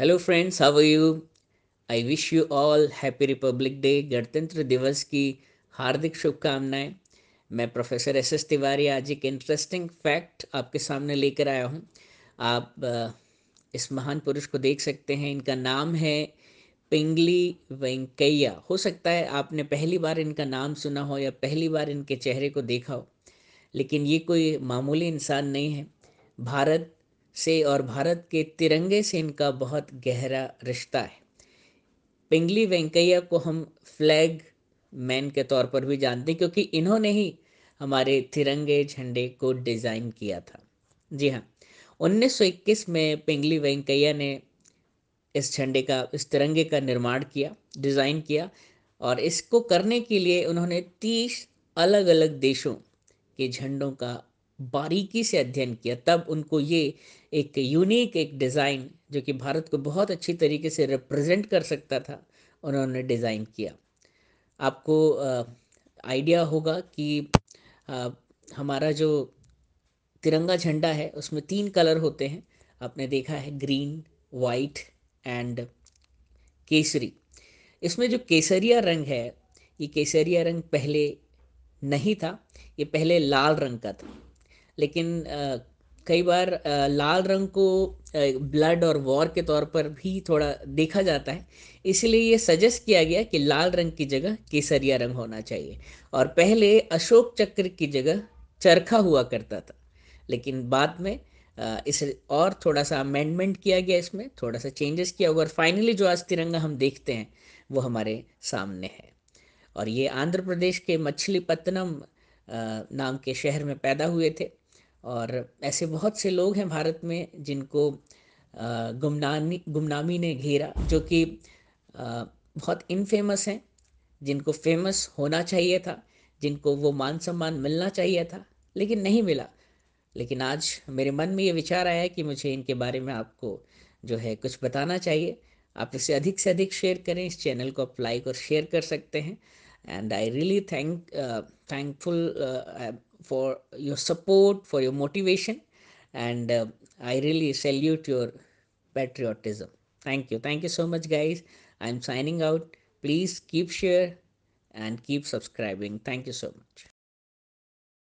Hello friends how are you I wish you all happy Republic Day गणतंत्र दिवस की हार्दिक शुभकामनाएं मैं प्रोफेसर एस एस तिवारी आज एक इंटरेस्टिंग फैक्ट आपके सामने लेकर आया हूं आप इस महान पुरुष को देख सकते हैं इनका नाम है पिंगली वेंकैया हो सकता है आपने पहली बार इनका नाम सुना हो या पहली बार इनके चेहरे को देखा हो लेकिन ये कोई मामूली इंसान नहीं है भारत से और भारत के तिरंगे से इनका बहुत गहरा रिश्ता है पिंगली वेंकैया को हम फ्लैग मैन के तौर पर भी जानते हैं क्योंकि इन्होंने ही हमारे तिरंगे झंडे को डिज़ाइन किया था जी हाँ 1921 में पिंगली वेंकैया ने इस झंडे का इस तिरंगे का निर्माण किया डिज़ाइन किया और इसको करने के लिए उन्होंने तीस अलग अलग देशों के झंडों का बारीकी से अध्ययन किया तब उनको ये एक यूनिक एक डिज़ाइन जो कि भारत को बहुत अच्छी तरीके से रिप्रेजेंट कर सकता था उन्होंने डिज़ाइन किया आपको आइडिया होगा कि आ, हमारा जो तिरंगा झंडा है उसमें तीन कलर होते हैं आपने देखा है ग्रीन वाइट एंड केसरी इसमें जो केसरिया रंग है ये केसरिया रंग पहले नहीं था ये पहले लाल रंग का था लेकिन कई बार लाल रंग को ब्लड और वॉर के तौर पर भी थोड़ा देखा जाता है इसलिए ये सजेस्ट किया गया कि लाल रंग की जगह केसरिया रंग होना चाहिए और पहले अशोक चक्र की जगह चरखा हुआ करता था लेकिन बाद में इस और थोड़ा सा अमेंडमेंट किया गया इसमें थोड़ा सा चेंजेस किया हुआ और फाइनली जो आज तिरंगा हम देखते हैं वो हमारे सामने है और ये आंध्र प्रदेश के मछलीपत्तनम नाम के शहर में पैदा हुए थे और ऐसे बहुत से लोग हैं भारत में जिनको गुमनामी गुमनामी ने घेरा जो कि बहुत इनफेमस हैं जिनको फेमस होना चाहिए था जिनको वो मान सम्मान मिलना चाहिए था लेकिन नहीं मिला लेकिन आज मेरे मन में ये विचार आया कि मुझे इनके बारे में आपको जो है कुछ बताना चाहिए आप इसे अधिक से अधिक शेयर करें इस चैनल को आप लाइक और शेयर कर सकते हैं and I really thank thankful for your support, for your motivation. And uh, I really salute your patriotism. Thank you. Thank you so much, guys. I'm signing out. Please keep share and keep subscribing. Thank you so much.